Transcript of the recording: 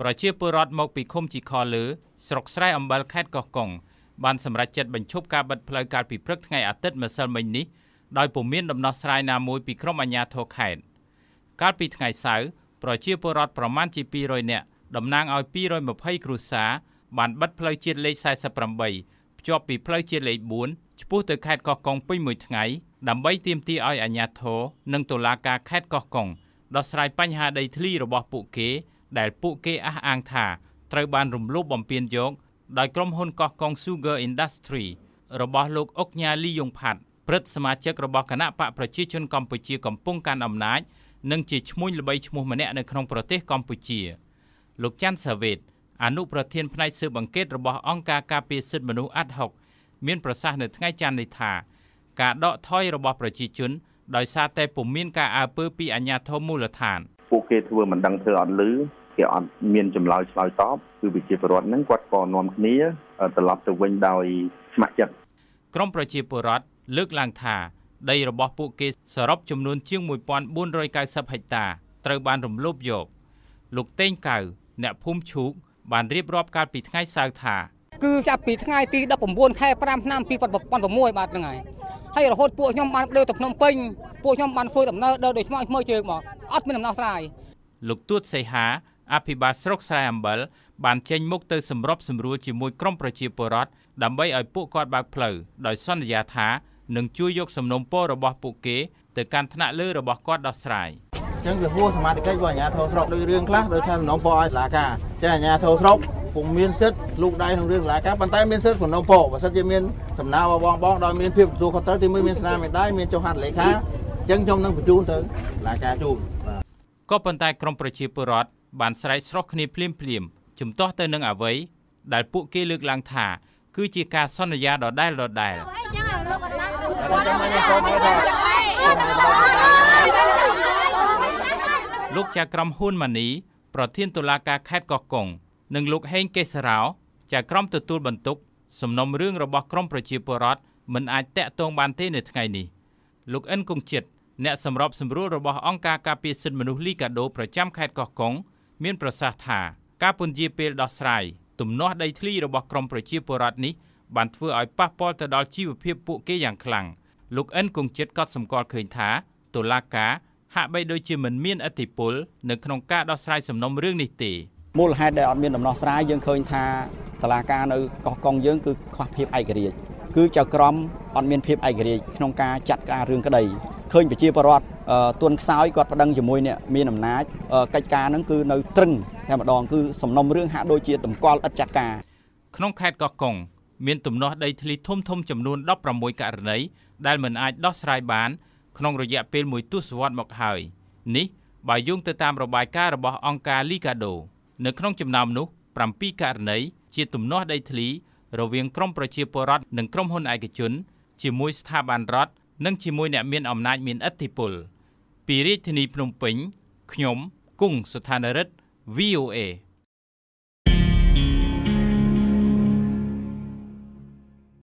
ប្រជាពលរដ្ឋមកពីឃុំជីខលលើស្រុកស្រែអំបិលខេត្តកោះកុងបានសម្រេចចិត្តបញ្ឈប់ការបិទផ្លូវកាលពីព្រឹកថ្ងៃអាទិត្យម្សិលមិញនេះដោយពុំមានដំណោះស្រាយណាមួយពីក្រុមអាជ្ញាធរខេត្តកាលពីថ្ងៃសៅរ៍ប្រជាពលរដ្ឋប្រមាណជា200នាក់តំណាងឲ្យ220គ្រួសារបានបិទផ្លូវជាតិលេខ48ភ្ជាប់ពីផ្លូវជាតិលេខ4ឆ្ពោះទៅខេត្តកោះកុងពេញមួយថ្ងៃដើម្បីទាមទារឲ្យអាជ្ញាធរនិងតុលាការខេត្តកោះកុងដោះស្រាយបញ្ហាដីធ្លីរបស់ពួកគេដែលពួកគេអះអាងថាត្រូវបាន រំលោភបំពានយកដោយក្រុមហ៊ុនកោះកុង Sugar Industry របស់លោកអុកញ៉ាលីយ៉ុងផាត់ព្រឹទ្ធសមាជិករបស់គណៈបកប្រជាជនកម្ពុជាកំពុងកាន់អំណាចនិងជាឈ្មោះល្បីឈ្មោះម្នាក់នៅក្នុងប្រទេសកម្ពុជាលោកច័ន្ទសាវ៉េតអនុប្រធានផ្នែកស៊ើបអង្កេតរបស់អង្គការការពារសិទ្ធិមនុស្សអាត់ហុកមានប្រសាសន៍នៅថ្ងៃច័ន្ទនេះថាការដកថយរបស់ប្រជាជន ដោយសារតែពុំមានការអើពើពីអាជ្ញាធរមូលដ្ឋានពួកគេធ្វើមិនដឹងធ្វើអត់ឮគេអត់មានចម្លើយឆ្លើយតបគឺប្រជាពលរដ្ឋហ្នឹងគាត់ក៏នាំគ្នាត្រឡប់ទៅវិញដោយស្ម័គ្រចិត្តក្រមប្រជាពលរដ្ឋលើកឡើងថា ដីរបស់ពួកគេសរុបចំនួនជាង1490ហិកតាត្រូវបានរំលោភយក លោកតេងកៅអ្នកភូមិឈូក បានរៀបរាប់កាលពីថ្ងៃសៅរ៍ថា គឺចាប់ពីថ្ងៃទី19ខែ5ឆ្នាំ2016បាទហ្នឹងហើយហើយរហូតពួកខ្ញុំបានដើរទៅភ្នំពេញពួកខ្ញុំបានធ្វើដំណើរដើរដោយស្មោះស្ម័គ្រជើងមកអត់មានដំណោះស្រាយលោកទួតសីហាអភិបាលស្រុកស្រែអំបិលបាន ចេញមុខទៅសម្របសម្រួលជាមួយក្រមប្រជាពលរដ្ឋដើម្បីឲ្យពួកគាត់បើកផ្លូវដោយសន្យាថានឹងជួយយកសំណុំពររបស់ពួកគេទៅកាន់ថ្នាក់លើ របស់គាត់ដោះស្រាយអញ្ចឹងវាហួសសមត្ថកិច្ចរបស់អាជ្ញាធរស្រុកដូចរឿងខ្លះដោយថាសំណុំពរឲ្យតុលាការអញ្ចឹងអាជ្ញាធរស្រុកពុំមានសិទ្ធិលោកដៃក្នុងរឿងលាការប៉ុន្តែមានសិទ្ធិសំណងពបើសិនជាមានសំណើរបស់បងបងដោយមានភាពទទួលខុសត្រូវទីមួយមានស្នាមេដៃមានចុះហត្ថលេខាអញ្ចឹងខ្ញុំនឹងបញ្ជូនទៅលាការជូនក៏ប៉ុន្តែក្រមប្រជាពលរដ្ឋបានស្រែកស្រោះគ្នាភ្លាមភ្លាមជំទាស់ទៅនឹងអ្វីដែលពួកគេលើកឡើងថា គឺជាការសន្យាដដែលដដែលលោកចាក្រមហ៊ុនម៉ានី ប្រធានតុលាការខេត្តកោះកុងនិងលោកហេងកេសារោជាក្រុមទទួលបន្ទុក សំណុំរឿងរបស់ក្រមប្រជាពលរដ្ឋមិនអាចតាក់ទងបានទេនៅថ្ងៃនេះលោកអិនគង្គជាតិអ្នកសម្របសម្រួលរបស់អង្គការការពារសិទ្ធិមនុស្សលីកាដូប្រចាំខេត្តកោះកុង មានប្រសាសន៍ថាការពន្យាពេលដោះស្រាយទំនាស់ដីធ្លីរបស់ក្រមប្រជាពលរដ្ឋនេះបានធ្វើឲ្យប៉ះពាល់ទៅដល់ជីវភាពពួកគេយ៉ាងខ្លាំងលោកអិនគង្គជាតិក៏សម្គាល់ឃើញថាតុលាការហាក់បីដូចជាមិនមានអធិបុលនៅក្នុងការដោះស្រាយសំណុំរឿងនេះទេមូលហេតុដែលអត់មានដំណោះស្រាយយើងឃើញថាតឡាការនៅកោះកុងយើងគឺខ្វះភាពឯករាជ្យគឺចៅក្រមអត់មានភាពឯករាជ្យក្នុងការចាត់ការរឿងក្តីឃើញប្រជាពលរដ្ឋទួនខ្សោយគាត់ប្តឹងជាមួយអ្នកមានអំណាចកិច្ចការហ្នឹងគឺនៅត្រឹងតែម្ដងគឺសំណុំរឿងហាក់ដូចជាតម្កល់ឥតចាត់ការក្នុងខេត្តកោះកុងមានទំនាស់ដីធ្លីធំធំចំនួន16ករណីដែលមិនអាចដោះស្រាយបាន ក្នុងរយៈពេលមួយទសវត្សរ៍មកហើយ នេះបើយោងទៅតាមរបាយការណ៍របស់អង្គការ Liga do នៅក្នុងចំណោមនោះ7ករណីជាទំនាស់ដីធ្លីរវាងក្រមប្រជាពលរដ្ឋនិងក្រុមហ៊ុនឯកជន ជាមួយស្ថាប័នរដ្ឋនិងជាមួយអ្នកមានអំណាច មានឥទ្ធិពល ពីរាជធានីភ្នំពេញ ខ្ញុំគង់សុថានរិទ្ធ VOA